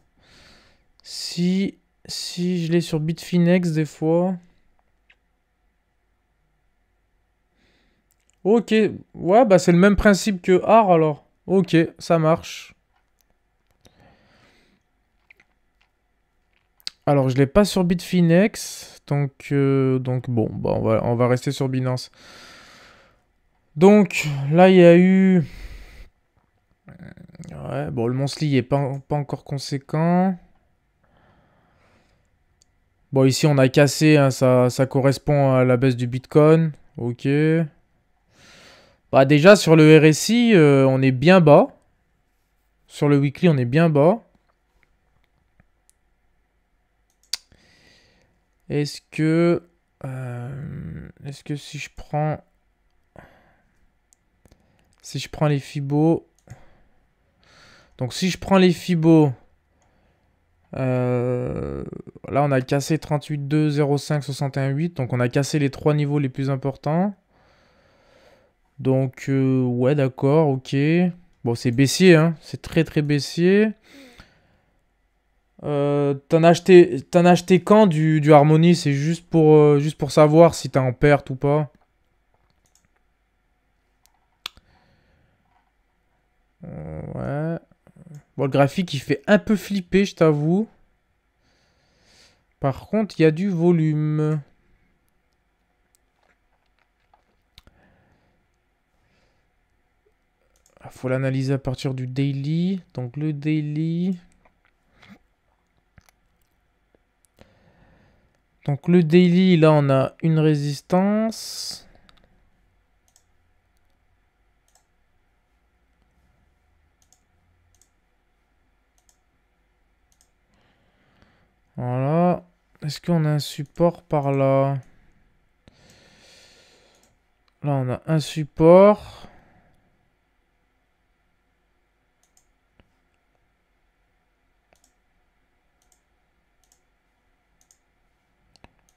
Si, si je l'ai sur Bitfinex des fois. Ok, ouais, bah c'est le même principe que art alors. Ok, ça marche. Alors, je ne l'ai pas sur Bitfinex, donc, euh, donc bon, bah, on, va, rester sur Binance. Donc, là, il y a eu... Ouais, bon, le monthly n'est pas, encore conséquent. Bon, ici, on a cassé, hein, ça, ça correspond à la baisse du Bitcoin. Ok. Bah déjà sur le RSI, euh, on est bien bas. Sur le weekly, on est bien bas. Est-ce que... Euh, est-ce que si je prends... Si je prends les FIBO... Donc si je prends les FIBO... Euh, là, on a cassé 38.2, 0.5, 61.8. Donc on a cassé les trois niveaux les plus importants. Donc, euh, ouais, d'accord, ok. Bon, c'est baissier, hein. C'est très, très baissier. Euh, t'en as acheté, quand du, du Harmony C'est juste pour, euh, juste pour savoir si t'es en perte ou pas. ouais. Bon, le graphique, il fait un peu flipper, je t'avoue. Par contre, il y a du volume. Il ah, faut l'analyser à partir du daily. Donc le daily. Donc le daily, là on a une résistance. Voilà. Est-ce qu'on a un support par là Là on a un support.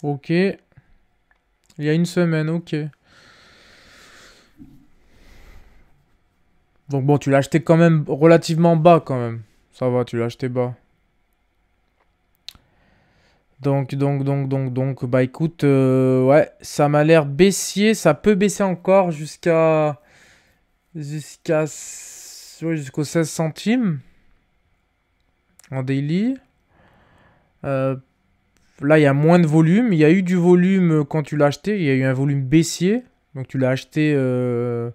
Ok. Il y a une semaine, ok. Donc bon, tu l'as acheté quand même relativement bas quand même. Ça va, tu l'as acheté bas. Donc, donc, donc, donc, donc, bah écoute, euh, ouais, ça m'a l'air baissier, ça peut baisser encore jusqu'à... Jusqu'à... Jusqu'au 16 centimes. En daily. Euh, Là, il y a moins de volume. Il y a eu du volume euh, quand tu l'as acheté. Il y a eu un volume baissier. Donc tu l'as acheté, euh,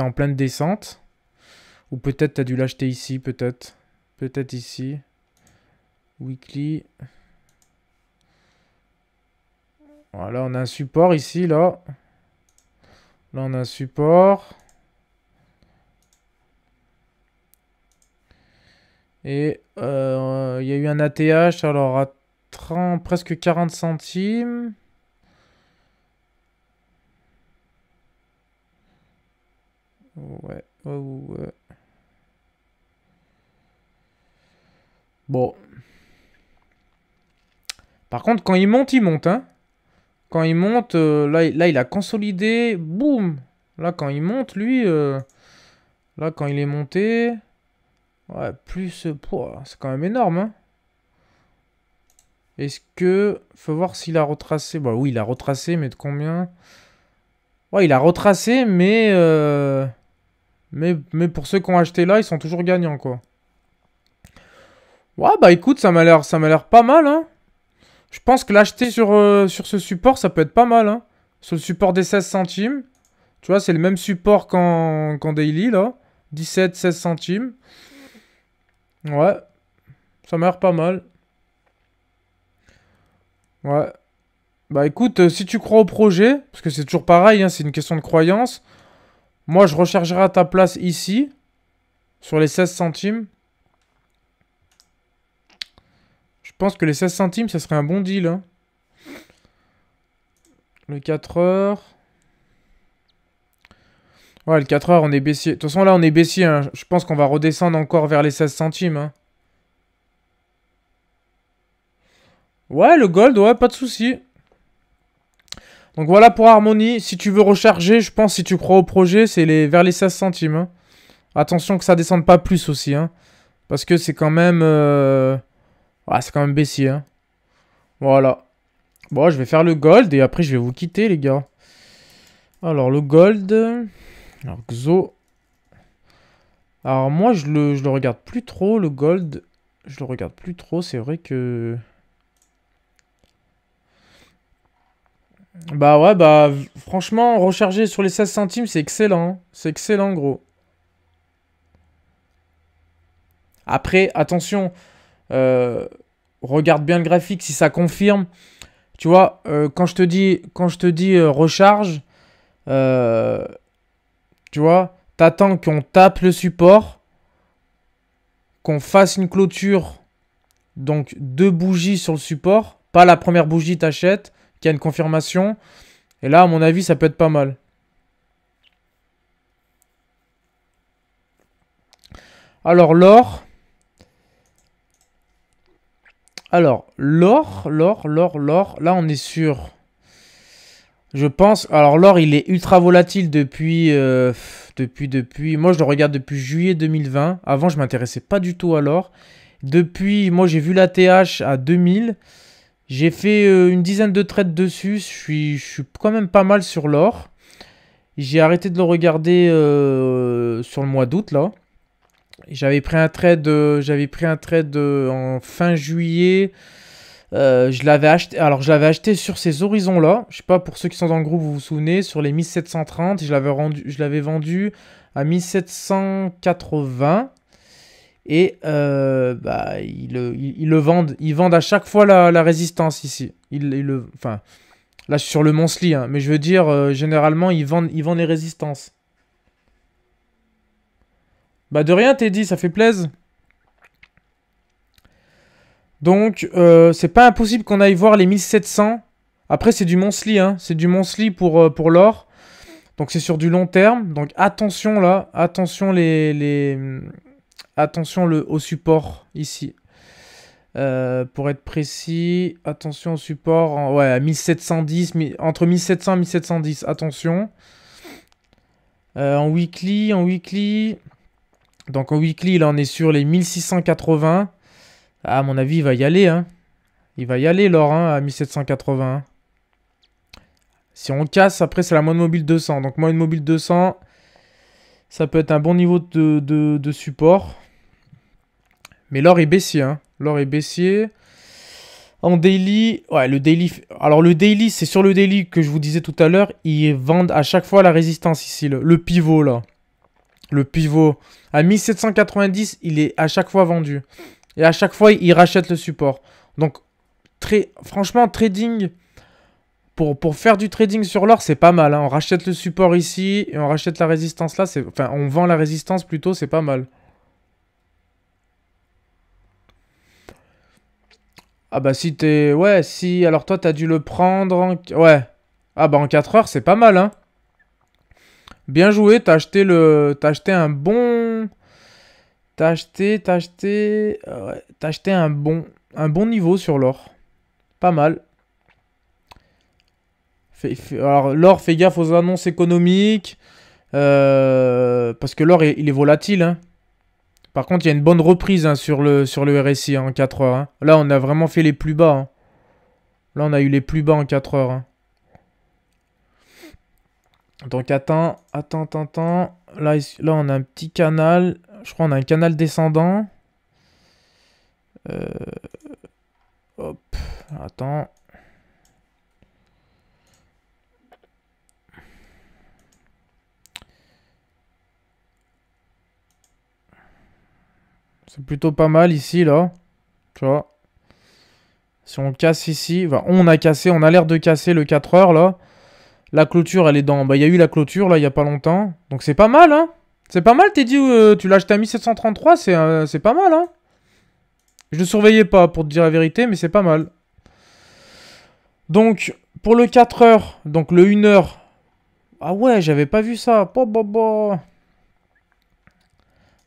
en pleine descente. Ou peut-être tu as dû l'acheter ici, peut-être. Peut-être ici. Weekly. Voilà, on a un support ici, là. Là, on a un support. Et euh, il y a eu un ATH. Alors, prend presque 40 centimes. Ouais, ouais, ouais. Bon. Par contre, quand il monte, il monte. Hein quand il monte, euh, là, là, il a consolidé. Boum Là, quand il monte, lui... Euh, là, quand il est monté... Ouais, plus... Euh, c'est quand même énorme. Hein est-ce que. Faut voir s'il a retracé. Bah oui, il a retracé, mais de combien Ouais, il a retracé, mais, euh, mais. Mais pour ceux qui ont acheté là, ils sont toujours gagnants, quoi. Ouais, bah écoute, ça m'a l'air, ça m'a l'air pas mal, hein. Je pense que l'acheter sur, euh, sur ce support, ça peut être pas mal, hein. Sur le support des 16 centimes. Tu vois, c'est le même support qu'en daily, là. 17, 16 centimes. Ouais. Ça m'a l'air pas mal. Ouais. Bah écoute, euh, si tu crois au projet, parce que c'est toujours pareil, hein, c'est une question de croyance, moi je rechargerai ta place ici, sur les 16 centimes. Je pense que les 16 centimes, ça serait un bon deal. Hein. Le 4 heures. Ouais, le 4 heures, on est baissier. De toute façon, là, on est baissier. Hein. Je pense qu'on va redescendre encore vers les 16 centimes. Ouais, le gold, ouais, pas de souci. Donc voilà pour Harmony. Si tu veux recharger, je pense, si tu crois au projet, c'est les, vers les 16 centimes. Hein. Attention que ça descende pas plus aussi. Hein. Parce que c'est quand même... Euh, ouais, c'est quand même baissier. Hein. Voilà. Bon, je vais faire le gold et après je vais vous quitter, les gars. Alors, le gold... Alors, Xo... Alors moi, je le, je le regarde plus trop, le gold. Je le regarde plus trop, c'est vrai que... Bah ouais, bah franchement, recharger sur les 16 centimes, c'est excellent. Hein. C'est excellent, gros. Après, attention, euh, regarde bien le graphique si ça confirme. Tu vois, euh, quand je te dis, quand je te dis euh, recharge, tu vois, t'attends qu'on tape le support, qu'on fasse une clôture, donc deux bougies sur le support. Pas la première bougie, t'achètes qu'il a une confirmation. Et là, à mon avis, ça peut être pas mal. Alors, l'or. Alors, l'or, l'or, l'or, l'or. Là, on est sur... Je pense... Alors, l'or, il est ultra volatile depuis... Euh, depuis, depuis... Moi, je le regarde depuis juillet 2020. Avant, je m'intéressais pas du tout à l'or. Depuis, moi, j'ai vu la TH à 2000. J'ai fait euh, une dizaine de trades dessus. Je suis, quand même pas mal sur l'or. J'ai arrêté de le regarder euh, sur le mois d'août là. J'avais pris un trade, j'avais pris un trade en fin juillet. Euh, je l'avais acheté. Alors je l'avais acheté sur ces horizons là. Je sais pas pour ceux qui sont dans le groupe, vous vous souvenez sur les 1730. je l'avais vendu à 1780. Et euh, bah, ils, le vendent. Ils vendent à chaque fois la, résistance ici. le, enfin, là, je suis sur le monthly hein, mais je veux dire, euh, généralement, ils vendent, ils les résistances. Bah, de rien, Teddy, ça fait plaisir. Donc, euh, c'est pas impossible qu'on aille voir les 1700. Après, c'est du monthly hein, C'est du monthly pour, pour l'or. Donc, c'est sur du long terme. Donc, attention, là. Attention, les, les, Attention le, au support ici. Euh, pour être précis, attention au support ouais, à 1710, entre 1700 et 1710, attention. Euh, en weekly, en weekly, donc en weekly, là on est sur les 1680. Ah, à mon avis, il va y aller. Hein. Il va y aller l'or hein, à 1780. Si on casse, après c'est la moindre mobile 200. Donc moyenne mobile 200, ça peut être un bon niveau de, support. Mais l'or est baissier. Hein. L'or est baissier. En daily, ouais, le daily. Alors, le daily, c'est sur le daily que je vous disais tout à l'heure. Ils vendent à chaque fois la résistance ici, le, pivot là. Le pivot. À 1790, il est à chaque fois vendu. Et à chaque fois, il rachète le support. Donc, très, franchement, trading pour, faire du trading sur l'or, c'est pas mal. Hein. On rachète le support ici et on rachète la résistance là. Enfin, on vend la résistance plutôt, c'est pas mal. Ah bah si t'es... Ouais, si... Alors toi, t'as dû le prendre Ouais. Ah bah en 4 heures, c'est pas mal, hein. Bien joué, t'as acheté le... T'as acheté un bon... T'as acheté, t'as acheté... t'as acheté un bon... Un bon niveau sur l'or. Pas mal alors l'or, fait gaffe aux annonces économiques. Euh, parce que l'or, il est volatile. Hein. Par contre, il y a une bonne reprise hein, sur, le, sur le RSI en 4 heures. Hein. Là, on a vraiment fait les plus bas. Là, on a eu les plus bas en 4 heures. Donc, attends, attends, attends, attends. Là, là, on a un petit canal. Je crois qu'on a un canal descendant. Euh, hop, attends. plutôt pas mal ici, là. Tu vois. Si on casse ici, on a cassé, on a l'air de casser le 4 heures, là. La clôture, elle est dans... Bah, il y a eu la clôture, là, il n'y a pas longtemps. Donc c'est pas mal, hein. C'est pas mal, t'es dit, euh, Tu tu acheté à 1733, euh, c'est pas mal, hein. Je ne surveillais pas, pour te dire la vérité, mais c'est pas mal. Donc, pour le 4 heures, donc le 1 h Ah ouais, j'avais pas vu ça. Bon, bon, bon... Attends,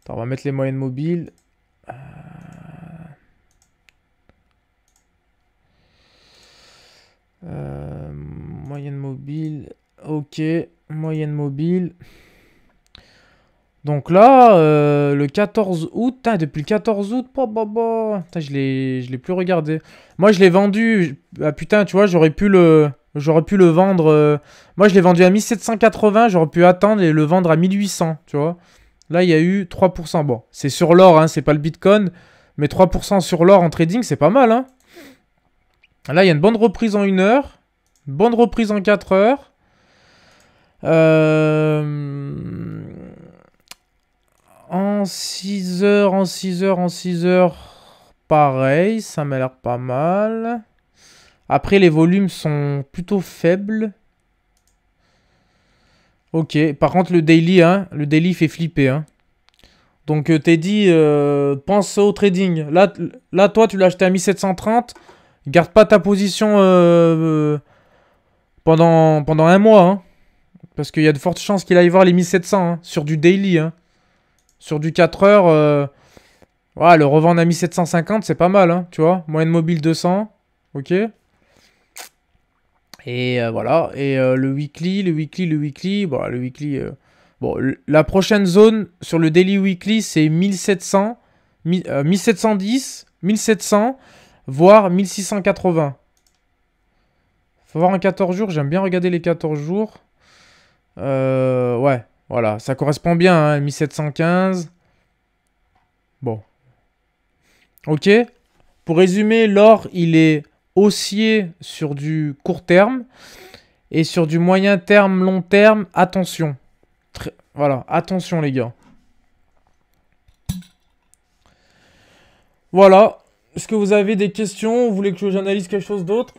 on va mettre les moyennes mobiles. Euh, moyenne mobile. Ok, moyenne mobile. Donc là, euh, le 14 août, depuis le 14 août, bah, bah, je l'ai plus regardé. Moi, je l'ai vendu. Ah putain, tu vois, j'aurais pu le j'aurais pu le vendre. Euh, moi, je l'ai vendu à 1780, j'aurais pu attendre et le vendre à 1800, tu vois. Là, il y a eu 3%. Bon, c'est sur l'or, hein, c'est pas le bitcoin, mais 3% sur l'or en trading, c'est pas mal, hein. Là, il y a une bonne reprise en 1 heure. Bonne reprise en 4 euh, heures. En 6 heures, en 6 heures, en 6 heures, pareil, ça m'a l'air pas mal. Après, les volumes sont plutôt faibles. Ok, par contre, le daily, hein, le daily fait flipper. Hein. Donc, euh, Teddy, dit, euh, pense au trading. là toi, tu l'as acheté à 1730. Garde pas ta position euh, euh, pendant, pendant un mois. Hein. parce qu'il y a de fortes chances qu'il aille voir les 1700 hein, sur du daily. Hein. Sur du 4 heures, euh, le revendre à 1750, c'est pas mal. tu vois, moyenne mobile 200. Ok. Et euh, voilà. Et le weekly, le weekly, le weekly. Bon, le weekly. Bon, la prochaine zone sur le daily weekly, c'est 1700, 1710, 1700 voire 1680. Faut voir un 14 jours. J'aime bien regarder les 14 jours. Euh, ouais, voilà. Ça correspond bien, 1715. Hein, bon. Ok. Pour résumer, l'or, il est haussier sur du court terme. Et sur du moyen terme, long terme, attention. voilà, attention les gars. Voilà, est-ce que vous avez des questions Vous voulez que j'analyse quelque chose d'autre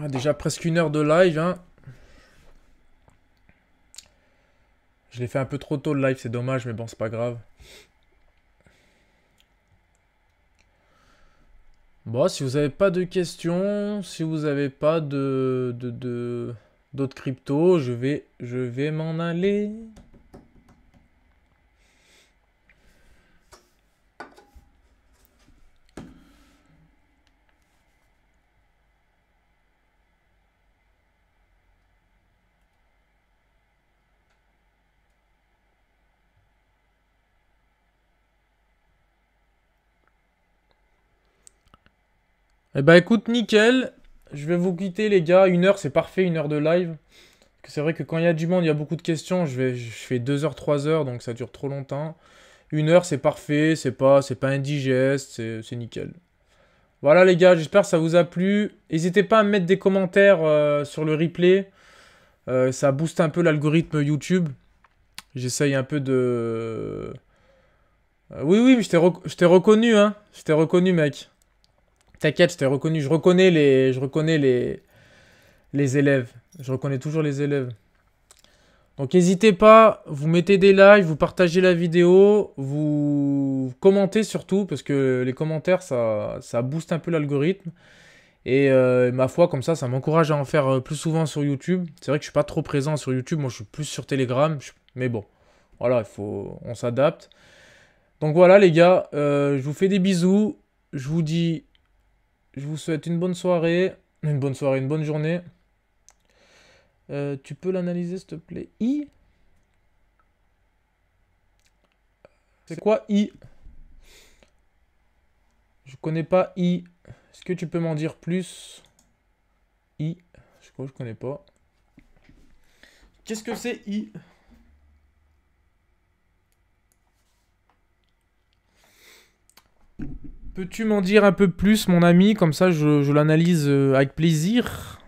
ah, Déjà presque une heure de live. Hein. Je l'ai fait un peu trop tôt le live, c'est dommage, mais bon, c'est pas grave. Bon, si vous n'avez pas de questions, si vous n'avez pas de, de d'autres cryptos, je vais m'en aller. Eh bah écoute, nickel. Je vais vous quitter les gars. Une heure, c'est parfait, une heure de live. C'est vrai que quand il y a du monde, il y a beaucoup de questions. Je, fais 2 heures, 3 heures, donc ça dure trop longtemps. Une heure, c'est parfait, c'est pas, c'est pas indigeste, c'est nickel. Voilà les gars, j'espère que ça vous a plu. N'hésitez pas à mettre des commentaires euh, sur le replay. Euh, ça booste un peu l'algorithme YouTube. J'essaye un peu de... Euh, oui, oui, je t'ai reconnu, hein. Je t'ai reconnu, mec. T'inquiète, je t'ai reconnu. Je reconnais les, je reconnais les, les élèves. Je reconnais toujours les élèves. Donc n'hésitez pas, vous mettez des likes, vous partagez la vidéo, vous commentez surtout, parce que les commentaires, ça, ça booste un peu l'algorithme. Et euh, ma foi, comme ça, ça m'encourage à en faire euh, plus souvent sur YouTube. C'est vrai que je ne suis pas trop présent sur YouTube, moi je suis plus sur Telegram, mais bon, voilà, il faut, on s'adapte. Donc voilà les gars, euh, je vous fais des bisous, je vous dis je vous souhaite une bonne soirée. Une bonne soirée, une bonne journée. Euh, tu peux l'analyser, s'il te plaît I C'est quoi I Je connais pas I. Est-ce que tu peux m'en dire plus I Je crois que je connais pas. Qu'est-ce que c'est I Peux-tu m'en dire un peu plus, mon ami Comme ça, je, l'analyse euh, avec plaisir.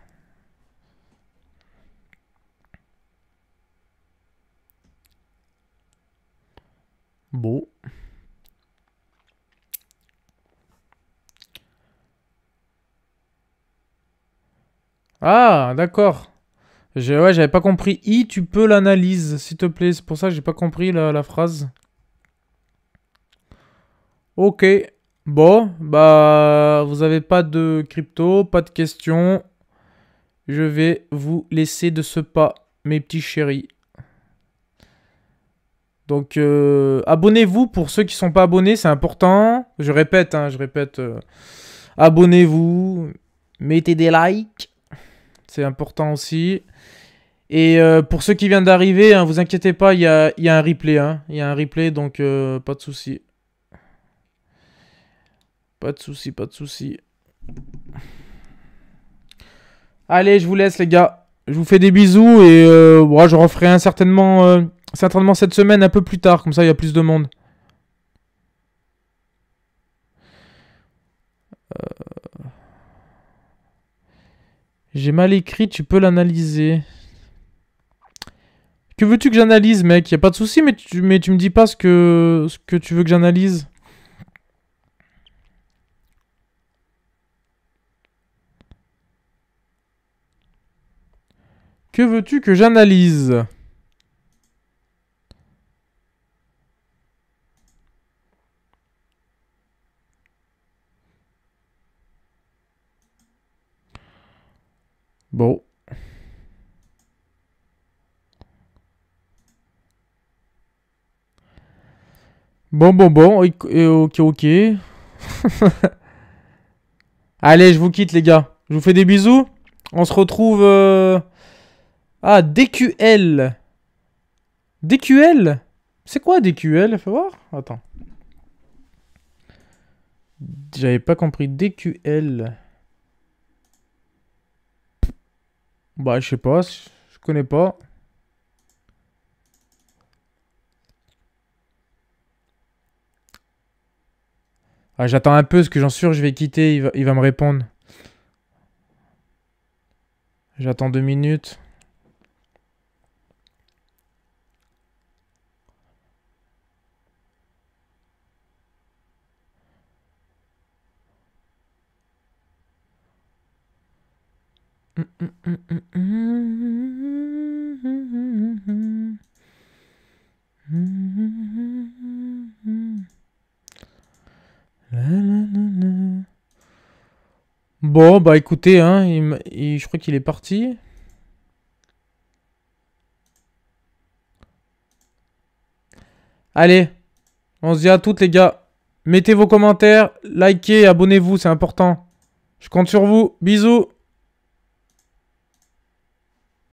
Bon. Ah, d'accord. Ouais, j'avais pas compris. I, tu peux l'analyse, s'il te plaît. C'est pour ça que j'ai pas compris la, la phrase. Ok. Bon, bah, vous n'avez pas de crypto, pas de questions. Je vais vous laisser de ce pas, mes petits chéris. Donc, euh, abonnez-vous pour ceux qui ne sont pas abonnés, c'est important. Je répète, hein, je répète. Euh, abonnez-vous, mettez des likes, c'est important aussi. Et euh, pour ceux qui viennent d'arriver, hein, vous inquiétez pas, il y a, un replay. Hein. Il y a un replay, donc pas de soucis. Pas de soucis, pas de soucis. Allez, je vous laisse les gars. Je vous fais des bisous et moi, euh, je referai un certainement, euh, certainement cette semaine un peu plus tard. Comme ça, il y a plus de monde. Euh, j'ai mal écrit, tu peux l'analyser. Que veux-tu que j'analyse, mec Y a pas de souci, mais tu, mais tu me dis pas ce que tu veux que j'analyse. Que veux-tu que j'analyse Bon. Bon, bon, bon. Ok, ok. Allez, je vous quitte, les gars. Je vous fais des bisous. On se retrouve... Euh, ah, DQL. DQL C'est quoi DQL faut voir. Attends. J'avais pas compris. DQL. Bah, je sais pas. Je connais pas. Ah, j'attends un peu, ce que j'en suis sûr, je vais quitter, il va, il va me répondre. J'attends deux minutes. Bon, bah écoutez, hein, je crois qu'il est parti. Allez, on se dit à toutes les gars. Mettez vos commentaires, likez, abonnez-vous, c'est important. Je compte sur vous. Bisous